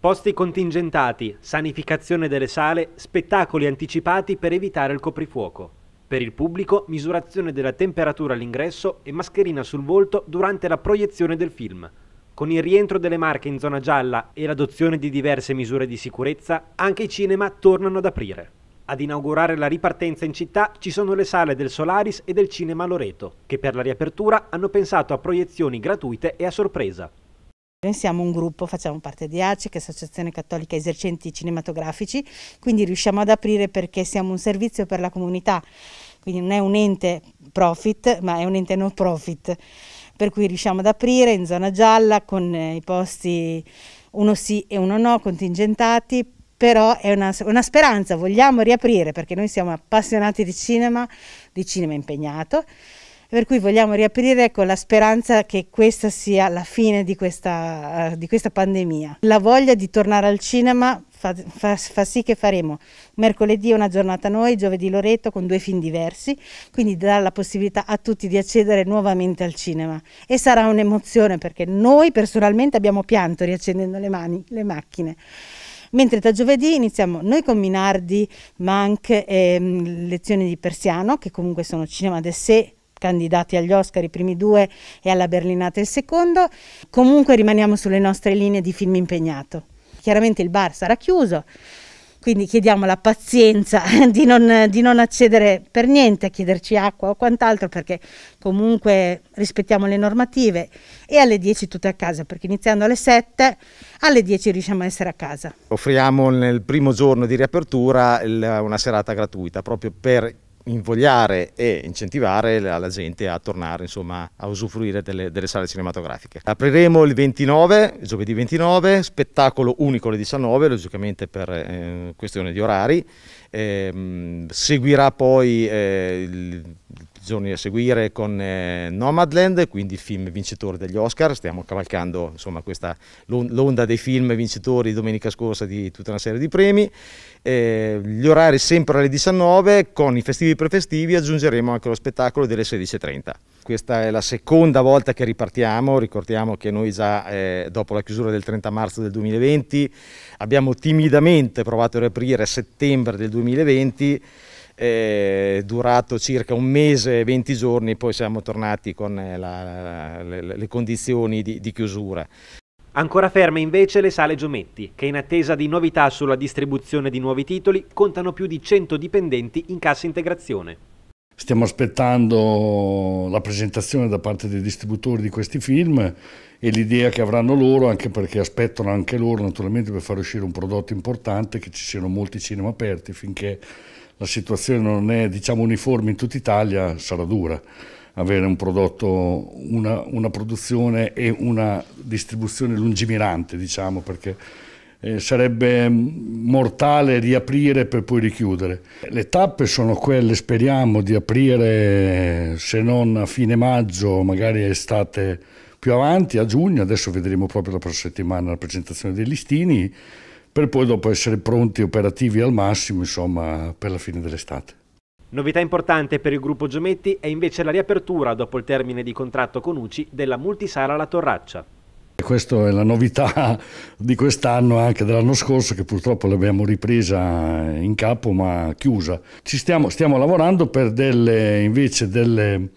Posti contingentati, sanificazione delle sale, spettacoli anticipati per evitare il coprifuoco. Per il pubblico, misurazione della temperatura all'ingresso e mascherina sul volto durante la proiezione del film. Con il rientro delle marche in zona gialla e l'adozione di diverse misure di sicurezza, anche i cinema tornano ad aprire. Ad inaugurare la ripartenza in città ci sono le sale del Solaris e del Cinema Loreto, che per la riapertura hanno pensato a proiezioni gratuite e a sorpresa. Noi siamo un gruppo, facciamo parte di ACE, che è l'Associazione Cattolica Esercenti Cinematografici, quindi riusciamo ad aprire perché siamo un servizio per la comunità, quindi non è un ente profit, ma è un ente non profit, per cui riusciamo ad aprire in zona gialla con eh, i posti uno sì e uno no contingentati, però è una, una, speranza, vogliamo riaprire perché noi siamo appassionati di cinema, di cinema impegnato, per cui vogliamo riaprire con ecco, la speranza che questa sia la fine di questa, eh, di questa pandemia. La voglia di tornare al cinema Fa, fa, fa, sì che faremo mercoledì una giornata noi, giovedì Loreto con due film diversi, quindi darà la possibilità a tutti di accedere nuovamente al cinema e sarà un'emozione perché noi personalmente abbiamo pianto riaccendendo le, mani, le macchine. Mentre da giovedì iniziamo noi con Minardi, ma e ehm, lezioni di persiano, che comunque sono cinema de sé, candidati agli Oscar i primi due e alla Berlinata il secondo. Comunque rimaniamo sulle nostre linee di film impegnato. Chiaramente il bar sarà chiuso, quindi chiediamo la pazienza di non, di non accedere per niente a chiederci acqua o quant'altro perché comunque rispettiamo le normative e alle 10 tutte a casa perché iniziando alle 7 alle 10 riusciamo a essere a casa. Offriamo nel primo giorno di riapertura una serata gratuita proprio per invogliare e incentivare la, la gente a tornare insomma, a usufruire delle, delle, sale cinematografiche. Apriremo il 29, giovedì 29, spettacolo unico alle 19, logicamente per eh, questione di orari. Eh, seguirà poi eh, il giorni a seguire con eh, Nomadland, quindi il film vincitore degli Oscar, stiamo cavalcando l'onda dei film vincitori domenica scorsa di tutta una serie di premi, eh, gli orari sempre alle 19 con i festivi prefestivi aggiungeremo anche lo spettacolo delle 16.30. Questa è la seconda volta che ripartiamo, ricordiamo che noi già eh, dopo la chiusura del 30 marzo del 2020 abbiamo timidamente provato a riaprire a settembre del 2020 eh, durato circa un mese e 20 giorni, poi siamo tornati con eh, la, la, le, le, condizioni di, di chiusura. Ancora ferme invece le sale Giometti, che in attesa di novità sulla distribuzione di nuovi titoli contano più di 100 dipendenti in cassa integrazione. Stiamo aspettando la presentazione da parte dei distributori di questi film e l'idea che avranno loro, anche perché aspettano anche loro naturalmente per far uscire un prodotto importante, che ci siano molti cinema aperti finché la situazione non è diciamo, uniforme in tutta Italia, sarà dura avere un prodotto, una, una produzione e una distribuzione lungimirante, diciamo, perché eh, sarebbe mm, mortale riaprire per poi richiudere. Le tappe sono quelle, speriamo di aprire se non a fine maggio, magari estate più avanti, a giugno, adesso vedremo proprio la prossima settimana la presentazione dei listini per poi dopo essere pronti operativi al massimo insomma, per la fine dell'estate. Novità importante per il gruppo Giometti è invece la riapertura, dopo il termine di contratto con UCI, della multisala La Torraccia. Questa è la novità di quest'anno, anche dell'anno scorso, che purtroppo l'abbiamo ripresa in capo ma chiusa. Stiamo, stiamo, lavorando per delle, invece delle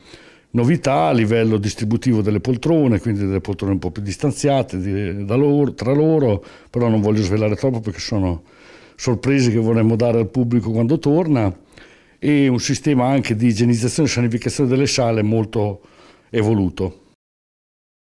novità a livello distributivo delle poltrone, quindi delle poltrone un po' più distanziate di, loro, tra loro, però non voglio svelare troppo perché sono sorprese che vorremmo dare al pubblico quando torna e un sistema anche di igienizzazione e sanificazione delle sale molto evoluto.